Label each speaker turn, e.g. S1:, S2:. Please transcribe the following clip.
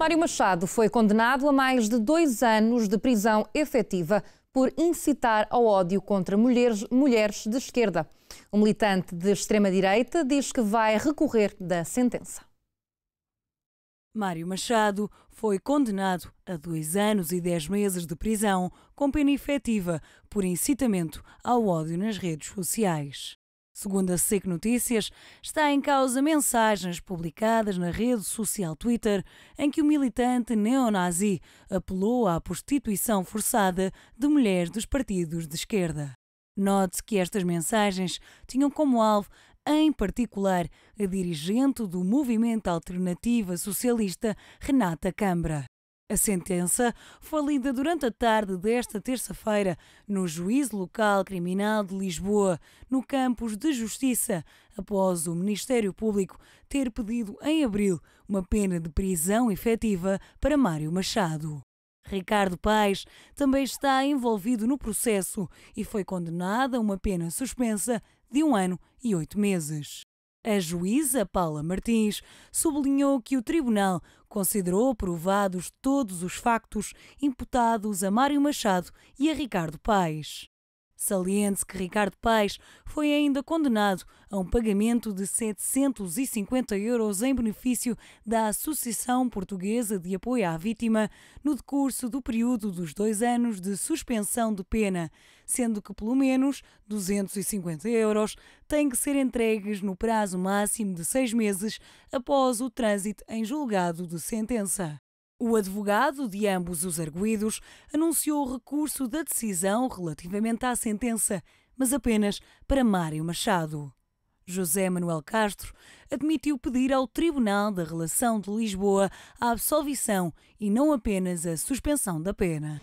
S1: Mário Machado foi condenado a mais de dois anos de prisão efetiva por incitar ao ódio contra mulheres, mulheres de esquerda. O militante de extrema-direita diz que vai recorrer da sentença.
S2: Mário Machado foi condenado a dois anos e dez meses de prisão com pena efetiva por incitamento ao ódio nas redes sociais. Segundo a SIC Notícias, está em causa mensagens publicadas na rede social Twitter em que o militante neonazi apelou à prostituição forçada de mulheres dos partidos de esquerda. Note se que estas mensagens tinham como alvo, em particular, a dirigente do movimento Alternativa Socialista, Renata Câmara. A sentença foi lida durante a tarde desta terça-feira no Juízo Local Criminal de Lisboa, no campus de Justiça, após o Ministério Público ter pedido em abril uma pena de prisão efetiva para Mário Machado. Ricardo Paes também está envolvido no processo e foi condenado a uma pena suspensa de um ano e oito meses. A juíza Paula Martins sublinhou que o tribunal considerou provados todos os factos imputados a Mário Machado e a Ricardo Paes. Saliente-se que Ricardo Paes foi ainda condenado a um pagamento de 750 euros em benefício da Associação Portuguesa de Apoio à Vítima no decurso do período dos dois anos de suspensão de pena, sendo que pelo menos 250 euros têm que ser entregues no prazo máximo de seis meses após o trânsito em julgado de sentença. O advogado de ambos os arguídos anunciou o recurso da decisão relativamente à sentença, mas apenas para Mário Machado. José Manuel Castro admitiu pedir ao Tribunal da Relação de Lisboa a absolvição e não apenas a suspensão da pena.